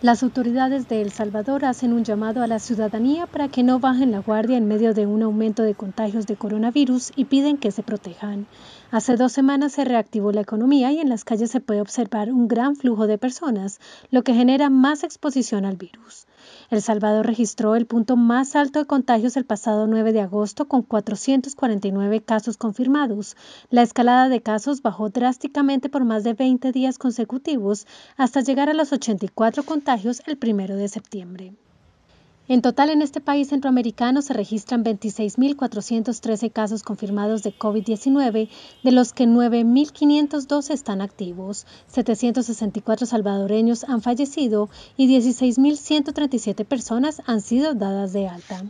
Las autoridades de El Salvador hacen un llamado a la ciudadanía para que no bajen la guardia en medio de un aumento de contagios de coronavirus y piden que se protejan. Hace dos semanas se reactivó la economía y en las calles se puede observar un gran flujo de personas, lo que genera más exposición al virus. El Salvador registró el punto más alto de contagios el pasado 9 de agosto con 449 casos confirmados. La escalada de casos bajó drásticamente por más de 20 días consecutivos hasta llegar a los 84 contagios el 1 de septiembre. En total, en este país centroamericano se registran 26.413 casos confirmados de COVID-19, de los que 9.512 están activos, 764 salvadoreños han fallecido y 16.137 personas han sido dadas de alta.